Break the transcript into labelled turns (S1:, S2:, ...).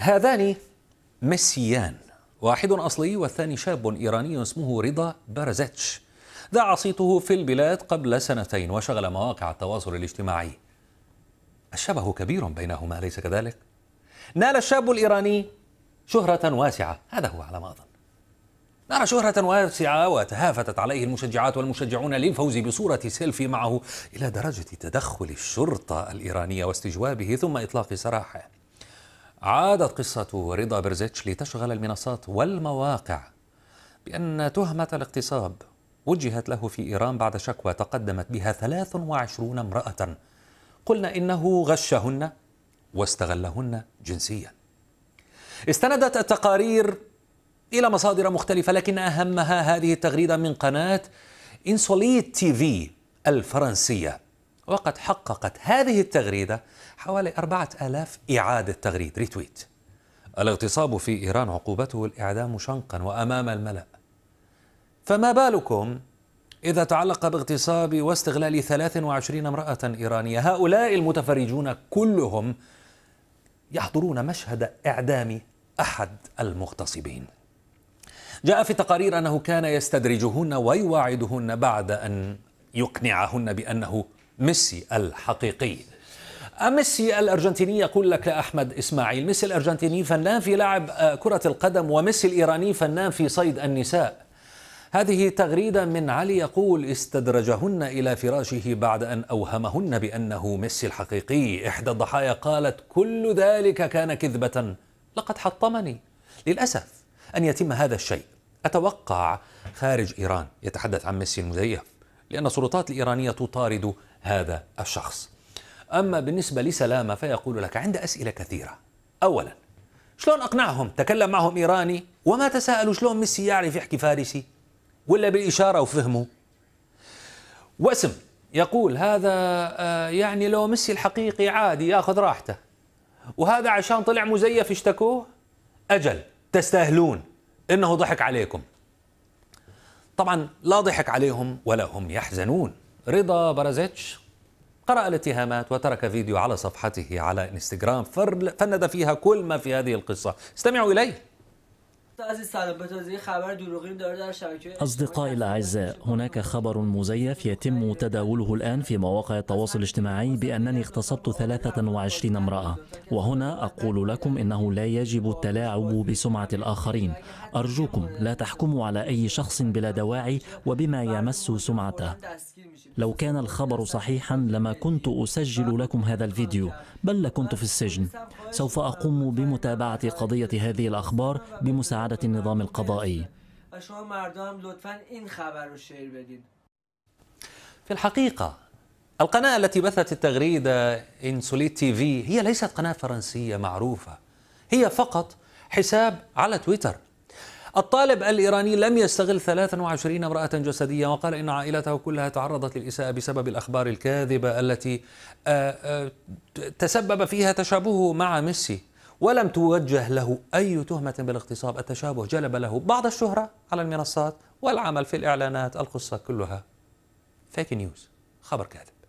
S1: هذان مسيان واحد أصلي والثاني شاب إيراني اسمه رضا بارزاتش دعا صيته في البلاد قبل سنتين وشغل مواقع التواصل الاجتماعي الشبه كبير بينهما أليس كذلك؟ نال الشاب الإيراني شهرة واسعة هذا هو على ما أظن نال شهرة واسعة وتهافتت عليه المشجعات والمشجعون للفوز بصورة سيلفي معه إلى درجة تدخل الشرطة الإيرانية واستجوابه ثم إطلاق سراحه عادت قصة رضا برزيتش لتشغل المنصات والمواقع بأن تهمة الاغتصاب وجهت له في إيران بعد شكوى تقدمت بها 23 امرأة قلنا إنه غشهن واستغلهن جنسيا استندت التقارير إلى مصادر مختلفة لكن أهمها هذه التغريدة من قناة إنسوليت تي في الفرنسية وقد حققت هذه التغريدة حوالي أربعة ألاف إعادة تغريد ريتويت الاغتصاب في إيران عقوبته الإعدام شنقا وأمام الملأ فما بالكم إذا تعلق باغتصاب واستغلال 23 امرأة إيرانية هؤلاء المتفرجون كلهم يحضرون مشهد إعدام أحد المغتصبين جاء في تقارير أنه كان يستدرجهن ويواعدهن بعد أن يقنعهن بأنه ميسي الحقيقي ميسي الارجنتيني يقول لك احمد اسماعيل ميسي الارجنتيني فنان في لعب آه، كره القدم وميسي الايراني فنان في صيد النساء هذه تغريده من علي يقول استدرجهن الى فراشه بعد ان اوهمهن بانه ميسي الحقيقي احدى الضحايا قالت كل ذلك كان كذبه لقد حطمني للاسف ان يتم هذا الشيء اتوقع خارج ايران يتحدث عن ميسي المزيف لأن السلطات الإيرانية تطارد هذا الشخص أما بالنسبة لسلامة فيقول لك عند أسئلة كثيرة أولا شلون أقنعهم تكلم معهم إيراني وما تساءلوا شلون ميسي يعرف يحكي فارسي ولا بالإشارة وفهمه واسم يقول هذا آه، يعني لو ميسي الحقيقي عادي ياخذ راحته وهذا عشان طلع مزيف اشتكوه أجل تستاهلون إنه ضحك عليكم طبعا لا ضحك عليهم ولا هم يحزنون رضا برازيتش قرأ الاتهامات وترك فيديو على صفحته على انستغرام فند فيها كل ما في هذه القصة استمعوا إليه
S2: أصدقائي الأعزاء هناك خبر مزيف يتم تداوله الآن في مواقع التواصل الاجتماعي بأنني اغتصبت 23 امرأة وهنا أقول لكم إنه لا يجب التلاعب بسمعة الآخرين أرجوكم لا تحكموا على أي شخص بلا دواعي وبما يمس سمعته لو كان الخبر صحيحا لما كنت أسجل لكم هذا الفيديو بل لكنت في السجن سوف أقوم بمتابعة قضية هذه الأخبار بمساعدة إعادة النظام القضائي في الحقيقة
S1: القناة التي بثت التغريدة إنسوليت تي في هي ليست قناة فرنسية معروفة هي فقط حساب على تويتر الطالب الإيراني لم يستغل 23 امرأة جسدية وقال إن عائلته كلها تعرضت للإساءة بسبب الأخبار الكاذبة التي آه، آه، تسبب فيها تشابهه مع ميسي ولم توجه له أي تهمة بالاغتصاب التشابه جلب له بعض الشهرة على المنصات والعمل في الإعلانات القصة كلها فيك نيوز خبر كاذب